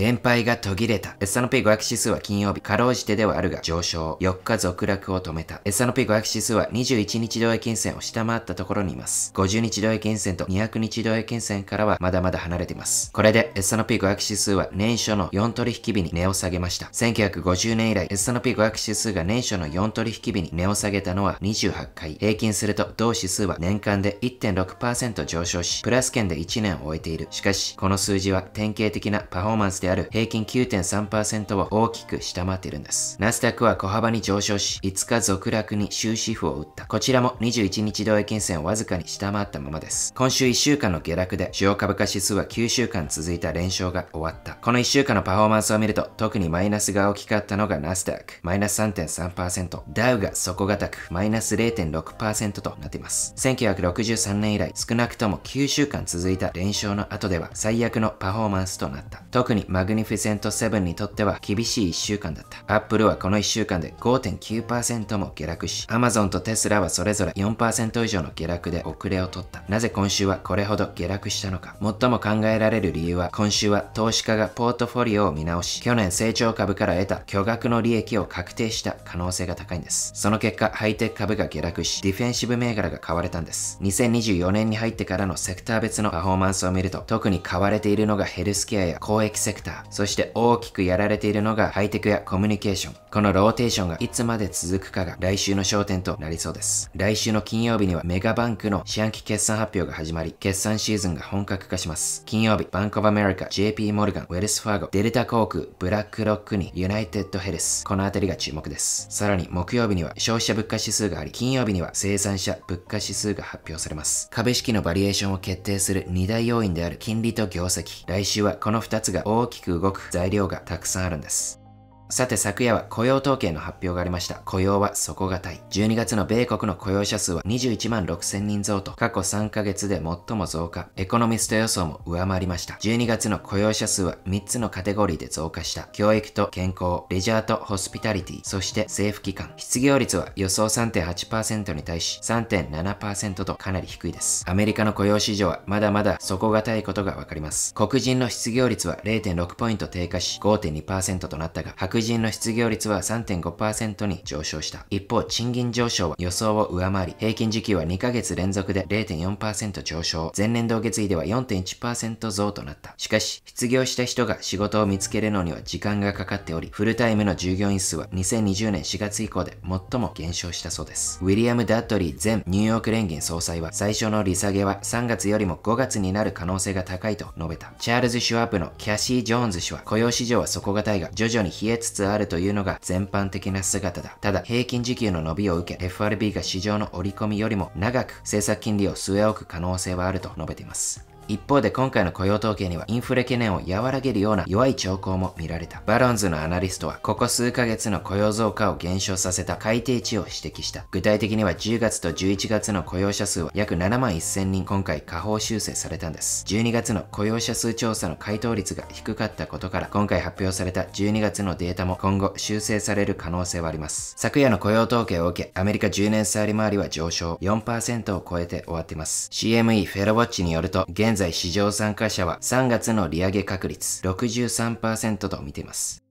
連敗が途切れた。S&P500 指数は金曜日、かろうじてではあるが上昇。4日続落を止めた。S&P500 指数は21日同平均線を下回ったところにいます。50日同平均線と200日同平均線からはまだまだ離れています。これで S&P500 指数は年初の4取引日に値を下げました。1950年以来 S&P500 指数が年初の4取引日に値を下げたのは28回。平均すると同指数は年間で1.6%上昇し、プラス圏で1年を終えている。しかし、この数字は典型的なパフォーマンスでである平均9.3%を大きく下回っているんです。ナスダックは小幅に上昇し、5日続落に終止符を打った。こちらも21日同意金銭をわずかに下回ったままです。今週1週間の下落で、主要株価指数は9週間続いた連勝が終わった。この1週間のパフォーマンスを見ると、特にマイナスが大きかったのがナスダック、マイナス3.3%、ダウが底堅く、マイナス0.6%となっています。1963年以来、少なくとも9週間続いた連勝の後では、最悪のパフォーマンスとなった。特にママグニフィセント7にとっては厳しい1週間だった。Apple はこの1週間で5.9%も下落し、Amazon とテスラはそれぞれ4%以上の下落で遅れを取った。なぜ今週はこれほど下落したのか。最も考えられる理由は、今週は投資家がポートフォリオを見直し、去年成長株から得た巨額の利益を確定した可能性が高いんです。その結果、ハイテク株が下落し、ディフェンシブ銘柄が買われたんです。2024年に入ってからのセクター別のパフォーマンスを見ると、特に買われているのがヘルスケアや公益セククター、そして大きくやられているのがハイテクやコミュニケーション。このローテーションがいつまで続くかが来週の焦点となりそうです。来週の金曜日にはメガバンクの四半期決算発表が始まり、決算シーズンが本格化します。金曜日、バンコブアメリカ、JP モルガン、ウェルスファーゴ、デルタ航空、ブラックロックにユナイテッドヘルス。この辺りが注目です。さらに木曜日には消費者物価指数があり、金曜日には生産者物価指数が発表されます。株式のバリエーションを決定する2大要因である金利と業績。来週はこの2つが大大きく動く材料がたくさんあるんです。さて昨夜は雇用統計の発表がありました。雇用は底堅い。12月の米国の雇用者数は21万6000人増と過去3ヶ月で最も増加。エコノミスト予想も上回りました。12月の雇用者数は3つのカテゴリーで増加した。教育と健康、レジャーとホスピタリティ、そして政府機関。失業率は予想3.8%に対し3.7%とかなり低いです。アメリカの雇用市場はまだまだ底堅いことがわかります。黒人の失業率は0.6ポイント低下し5.2%となったが、白人の失業率は3.5%に上昇した。一方、賃金上昇は予想を上回り、平均時給は2ヶ月連続で0.4%上昇。前年同月比では4.1%増となった。しかし、失業した人が仕事を見つけるのには時間がかかっており、フルタイムの従業員数は2020年4月以降で最も減少したそうです。ウィリアム・ダッドリー前ニューヨーク連銀総裁は、最初の利下げは3月よりも5月になる可能性が高いと述べた。チャールズ・シュワープのキャシー・ジョーンズ氏は、雇用市場は底堅いが、徐々に冷えつつつあるというのが全般的な姿だ。ただ、平均時給の伸びを受け、FRB が市場の折り込みよりも長く政策金利を据え置く可能性はあると述べています。一方で今回の雇用統計にはインフレ懸念を和らげるような弱い兆候も見られた。バロンズのアナリストは、ここ数ヶ月の雇用増加を減少させた改定値を指摘した。具体的には10月と11月の雇用者数は約7万1000人今回下方修正されたんです。12月の雇用者数調査の回答率が低かったことから、今回発表された12月のデータも今後修正される可能性はあります。昨夜の雇用統計を受け、アメリカ10年差利回りは上昇4%を超えて終わっています。CME フェロウォッチによると、現在在市場参加者は3月の利上げ確率63%と見ています。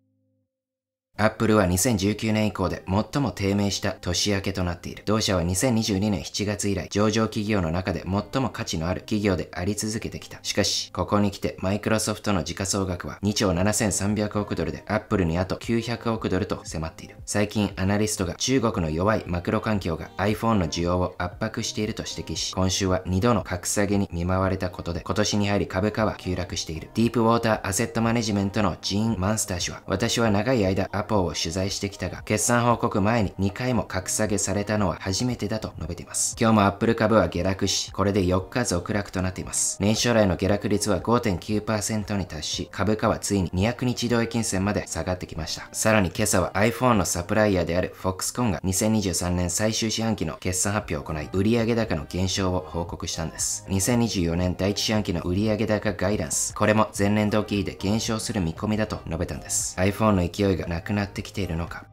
アップルは2019年以降で最も低迷した年明けとなっている。同社は2022年7月以来、上場企業の中で最も価値のある企業であり続けてきた。しかし、ここに来てマイクロソフトの時価総額は2兆7300億ドルで、アップルにあと900億ドルと迫っている。最近、アナリストが中国の弱いマクロ環境が iPhone の需要を圧迫していると指摘し、今週は2度の格下げに見舞われたことで、今年に入り株価は急落している。ディープウォーターアセットマネジメントのジーン・マンスター氏は、私は長い間、アッポーを取材してきたが、決算報告前に2回も格下げされたのは初めてだと述べています。今日もアップル株は下落し、これで4日続落となっています。年初来の下落率は5.9%に達し、株価はついに200日同意金線まで下がってきました。さらに今朝は iPhone のサプライヤーである Foxconn が2023年最終四半期の決算発表を行い、売上高の減少を報告したんです。2024年第一四半期の売上高ガイダンス、これも前年同期で減少する見込みだと述べたんです。iPhone の勢いがなくなってきているのか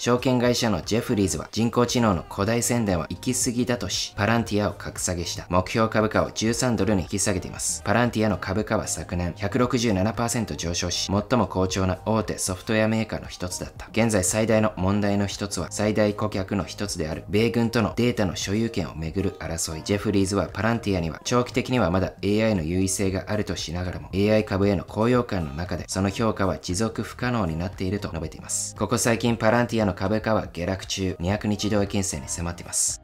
証券会社のジェフリーズは人工知能の古代宣伝は行き過ぎだとし、パランティアを格下げした。目標株価を13ドルに引き下げています。パランティアの株価は昨年167%上昇し、最も好調な大手ソフトウェアメーカーの一つだった。現在最大の問題の一つは、最大顧客の一つである米軍とのデータの所有権をめぐる争い。ジェフリーズはパランティアには長期的にはまだ AI の優位性があるとしながらも、AI 株への高揚感の中で、その評価は持続不可能になっていると述べています。ここ最近パランティアの株価は下落中、200日同金線に迫っています。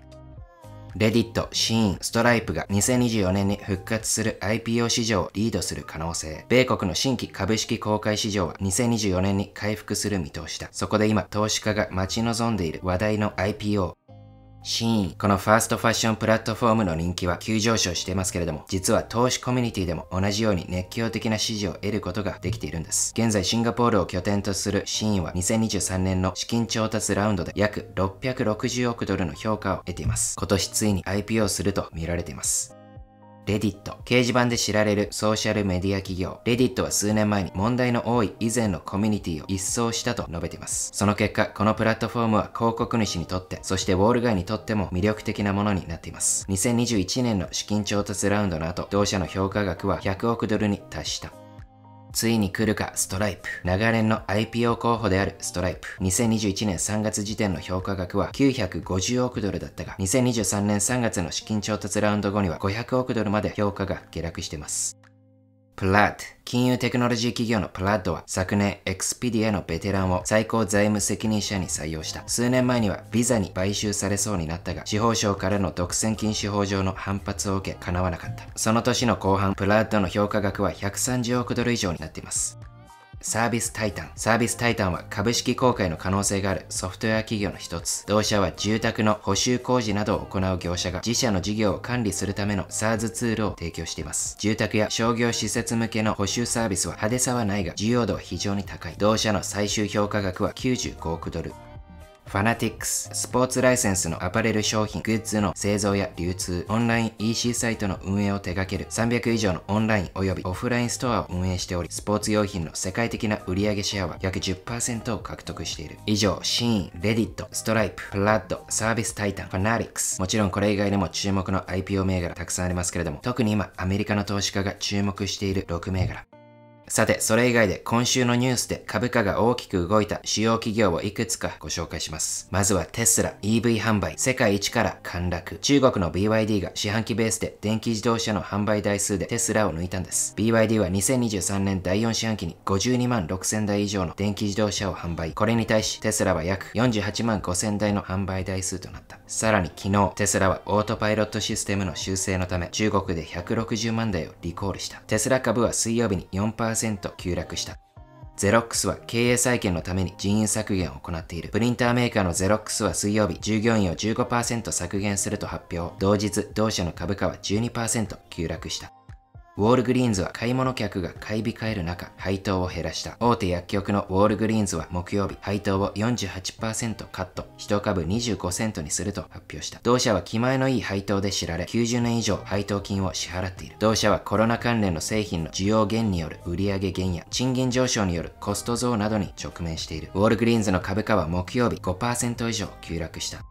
レディット、シーン、ストライプが2024年に復活する IPO 市場をリードする可能性。米国の新規株式公開市場は2024年に回復する見通しだ。そこで今、投資家が待ち望んでいる話題の IPO、シーン。このファーストファッションプラットフォームの人気は急上昇していますけれども、実は投資コミュニティでも同じように熱狂的な支持を得ることができているんです。現在シンガポールを拠点とするシーンは2023年の資金調達ラウンドで約660億ドルの評価を得ています。今年ついに IPO すると見られています。レディット。掲示板で知られるソーシャルメディア企業。レディットは数年前に問題の多い以前のコミュニティを一掃したと述べています。その結果、このプラットフォームは広告主にとって、そしてウォール街にとっても魅力的なものになっています。2021年の資金調達ラウンドの後、同社の評価額は100億ドルに達した。ついに来るかストライプ。長年の IPO 候補であるストライプ。2021年3月時点の評価額は950億ドルだったが、2023年3月の資金調達ラウンド後には500億ドルまで評価が下落してます。プラッド。金融テクノロジー企業のプラッドは昨年エクスピディアのベテランを最高財務責任者に採用した。数年前にはビザに買収されそうになったが、司法省からの独占禁止法上の反発を受け、叶わなかった。その年の後半、プラッドの評価額は130億ドル以上になっています。サービスタイタン。サービスタイタンは株式公開の可能性があるソフトウェア企業の一つ。同社は住宅の補修工事などを行う業者が自社の事業を管理するための SARS ツールを提供しています。住宅や商業施設向けの補修サービスは派手さはないが需要度は非常に高い。同社の最終評価額は95億ドル。ファナティックス、スポーツライセンスのアパレル商品、グッズの製造や流通、オンライン EC サイトの運営を手掛ける300以上のオンライン及びオフラインストアを運営しており、スポーツ用品の世界的な売上シェアは約10%を獲得している。以上、シーン、レディット、ストライプ、プラッド、サービスタイタン、ファナティックス。もちろんこれ以外にも注目の IPO 銘柄たくさんありますけれども、特に今、アメリカの投資家が注目している6銘柄。さて、それ以外で今週のニュースで株価が大きく動いた主要企業をいくつかご紹介します。まずはテスラ、EV 販売、世界一から陥落。中国の BYD が四半期ベースで電気自動車の販売台数でテスラを抜いたんです。BYD は2023年第4四半期に52万6000台以上の電気自動車を販売。これに対し、テスラは約48万5000台の販売台数となった。さらに昨日、テスラはオートパイロットシステムの修正のため、中国で160万台をリコールした。テスラ株は水曜日に4% 7%急落した。ゼロックスは経営再建のために人員削減を行っている。プリンターメーカーのゼロックスは水曜日、従業員を15%削減すると発表。同日、同社の株価は12%急落した。ウォールグリーンズは買い物客が買い控える中、配当を減らした。大手薬局のウォールグリーンズは木曜日、配当を48%カット、1株25セントにすると発表した。同社は気前のいい配当で知られ、90年以上配当金を支払っている。同社はコロナ関連の製品の需要減による売上減や賃金上昇によるコスト増などに直面している。ウォールグリーンズの株価は木曜日5%以上急落した。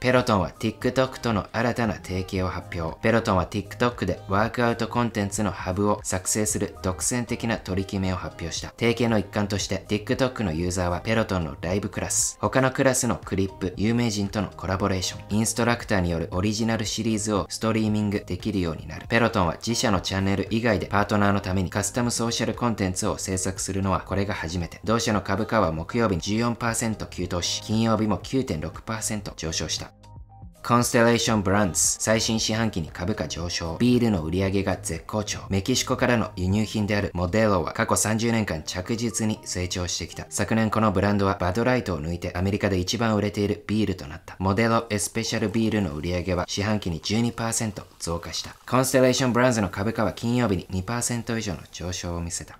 ペロトンは TikTok との新たな提携を発表。ペロトンは TikTok でワークアウトコンテンツのハブを作成する独占的な取り決めを発表した。提携の一環として TikTok のユーザーはペロトンのライブクラス、他のクラスのクリップ、有名人とのコラボレーション、インストラクターによるオリジナルシリーズをストリーミングできるようになる。ペロトンは自社のチャンネル以外でパートナーのためにカスタムソーシャルコンテンツを制作するのはこれが初めて。同社の株価は木曜日に14%急騰し、金曜日も9.6%上昇した。コンステレーション・ブランズ最新四半期に株価上昇ビールの売り上げが絶好調メキシコからの輸入品であるモデロは過去30年間着実に成長してきた昨年このブランドはバドライトを抜いてアメリカで一番売れているビールとなったモデロエスペシャルビールの売り上げは四半期に12%増加したコンステレーション・ブランズの株価は金曜日に2%以上の上昇を見せた